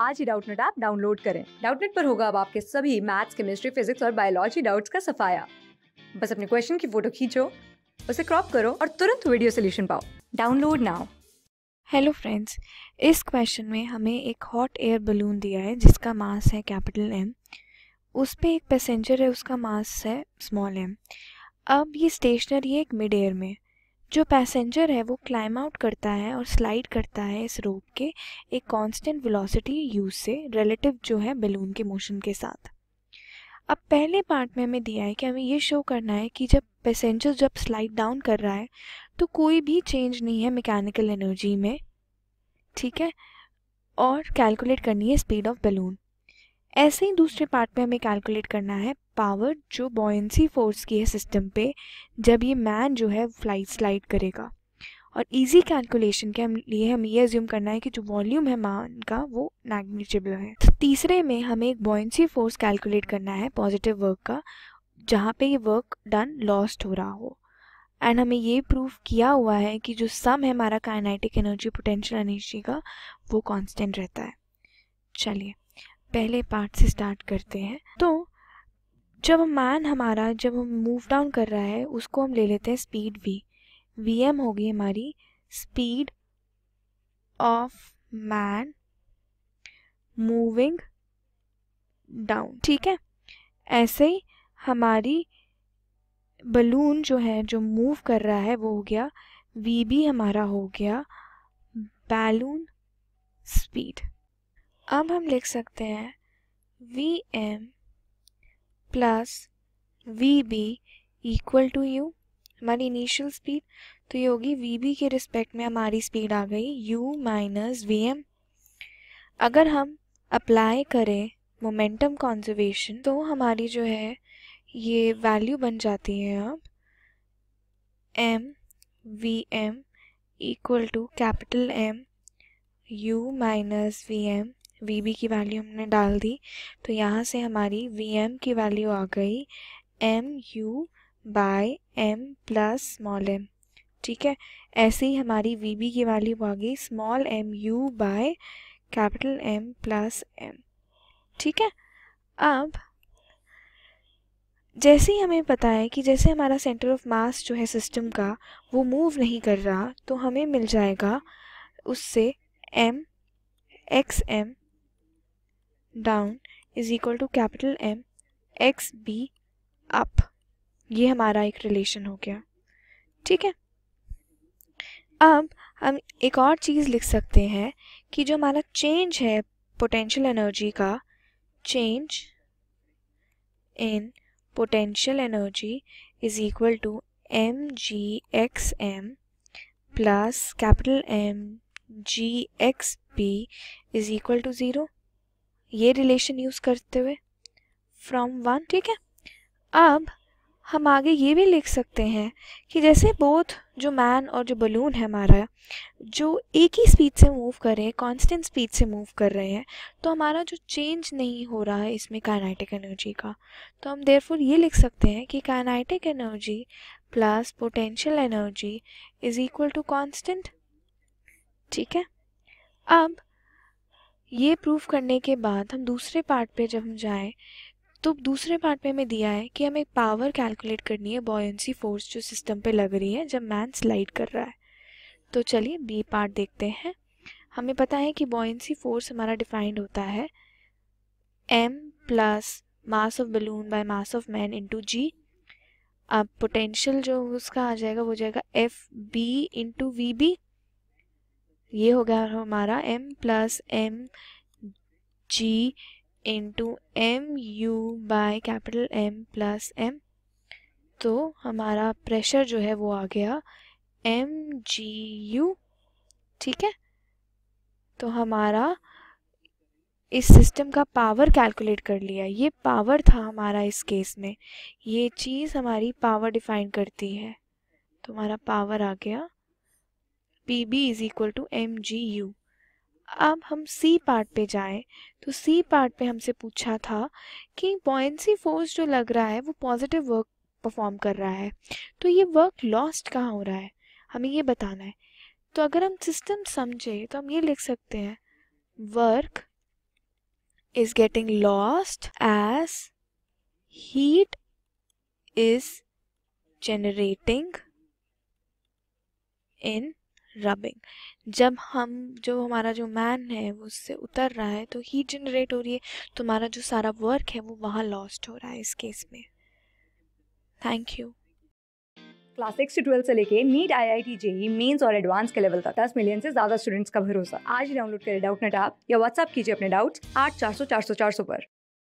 आज ही Doubtnut app download करें डाउटनेट पर होगा अब आपके सभी मैथ्स केमिस्ट्री फिजिक्स और बायोलॉजी डाउट्स का सफाया बस अपने क्वेश्चन की फोटो खींचो उसे क्रॉप करो और तुरंत वीडियो सोल्यूशन पाओ डाउनलोड नाउ हेलो फ्रेंड्स इस क्वेश्चन में हमें एक हॉट एयर बलून दिया है जिसका मास है कैपिटल एम उस पर एक पैसेंजर है उसका मास है स्मॉल एम अब ये स्टेशनरी है एक मिड एयर में जो पैसेंजर है वो क्लाइम आउट करता है और स्लाइड करता है इस रोप के एक कांस्टेंट वेलोसिटी यूज से रिलेटिव जो है बैलून के मोशन के साथ अब पहले पार्ट में हमें दिया है कि हमें ये शो करना है कि जब पैसेंजर जब स्लाइड डाउन कर रहा है तो कोई भी चेंज नहीं है मैकेनिकल एनर्जी में ठीक है और कैलकुलेट करनी है स्पीड ऑफ बलून ऐसे ही दूसरे पार्ट में हमें कैलकुलेट करना है पावर जो बॉयंसी फोर्स की है सिस्टम पे जब ये मैन जो है फ्लाइट स्लाइड करेगा और इजी कैलकुलेशन के हम लिए हमें ये अज्यूम करना है कि जो वॉल्यूम है मान का वो नेग्निटेबल है तो तीसरे में हमें एक बॉयंसी फोर्स कैलकुलेट करना है पॉजिटिव वर्क का जहाँ पे ये वर्क डन लॉस्ट हो रहा हो एंड हमें ये प्रूव किया हुआ है कि जो सम है हमारा काइनेटिक एनर्जी पोटेंशियल एनर्जी का वो कांस्टेंट रहता है चलिए पहले पार्ट से स्टार्ट करते हैं तो जब मैन हमारा जब हम मूव डाउन कर रहा है उसको हम ले लेते हैं स्पीड वी वी एम होगी हमारी speed of man moving down ठीक है ऐसे ही हमारी बलून जो है जो मूव कर रहा है वो हो गया वी बी हमारा हो गया बैलून स्पीड अब हम लिख सकते हैं V M plus V B equal to U हमारी इनिशियल स्पीड तो ये होगी वी बी के रिस्पेक्ट में हमारी स्पीड आ गई यू माइनस वी एम अगर हम अप्लाई करें मोमेंटम कॉन्जर्वेशन तो हमारी जो है ये वैल्यू बन जाती है अब M V M equal to capital M U minus V M V B की वैल्यू हमने डाल दी तो यहाँ से हमारी वी एम की वैल्यू आ गई M U by M plus small M ठीक है ऐसे ही हमारी वी बी की वैल्यू आ गई small M U by capital M plus M ठीक है अब जैसे ही हमें पता है कि जैसे हमारा सेंटर ऑफ मास जो है सिस्टम का वो मूव नहीं कर रहा तो हमें मिल जाएगा उससे M X M down is equal to capital M X B up ये हमारा एक रिलेशन हो गया ठीक है अब हम एक और चीज़ लिख सकते हैं कि जो हमारा चेंज है पोटेंशियल एनर्जी का change in potential energy is equal to M G X M plus capital M G X B is equal to zero ये रिलेशन यूज़ करते हुए फ्रॉम वन ठीक है अब हम आगे ये भी लिख सकते हैं कि जैसे बोथ जो मैन और जो बलून है हमारा जो एक ही स्पीड से मूव कर रहे हैं कांस्टेंट स्पीड से मूव कर रहे हैं तो हमारा जो चेंज नहीं हो रहा है इसमें काइनेटिक एनर्जी का तो हम देयरफॉर ये लिख सकते हैं कि kinetic energy plus potential energy is equal to constant ठीक है अब ये प्रूफ करने के बाद हम दूसरे पार्ट पे जब हम जाएँ तो दूसरे पार्ट पे हमें दिया है कि हमें पावर कैलकुलेट करनी है बॉयंसी फोर्स जो सिस्टम पे लग रही है जब मैन स्लाइड कर रहा है तो चलिए बी पार्ट देखते हैं हमें पता है कि बॉयंसी फोर्स हमारा डिफाइंड होता है M plus mass of balloon by mass of man into G अब पोटेंशियल जो उसका आ जाएगा वो जाएगा F B into V B ये हो गया हमारा m plus M G into M U by capital M plus M तो हमारा प्रेशर जो है वो आ गया एम जी यू ठीक है तो हमारा इस सिस्टम का पावर कैलकुलेट कर लिया ये पावर था हमारा इस केस में ये चीज़ हमारी पावर डिफाइन करती है तो हमारा पावर आ गया P B is equal to M G U अब हम सी पार्ट पे जाएं तो सी पार्ट पे हमसे पूछा था कि बॉयसी फोर्स जो लग रहा है वो पॉजिटिव वर्क परफॉर्म कर रहा है तो ये वर्क लॉस्ट कहाँ हो रहा है हमें ये बताना है तो अगर हम सिस्टम समझे तो हम ये लिख सकते हैं work is getting lost as heat is generating in rubbing जब हम जो हमारा जो मैन है वो उससे उतर रहा है तो हीट जनरेट हो रही है तुम्हारा जो सारा वर्क है वो वहाँ लॉस्ट हो रहा है इस केस में थैंक यू क्लास सिक्स से ट्वेल्थ से लेके NEET I I T JEE mains और एडवांस के लेवल तक दस मिलियन से ज्यादा स्टूडेंट्स का भरोसा आज डाउनलोड करें डाउट नेट ऐप या व्हाट्सअप कीजिए अपने डाउट्स आठ चार सौ चार सौ चार सौ पर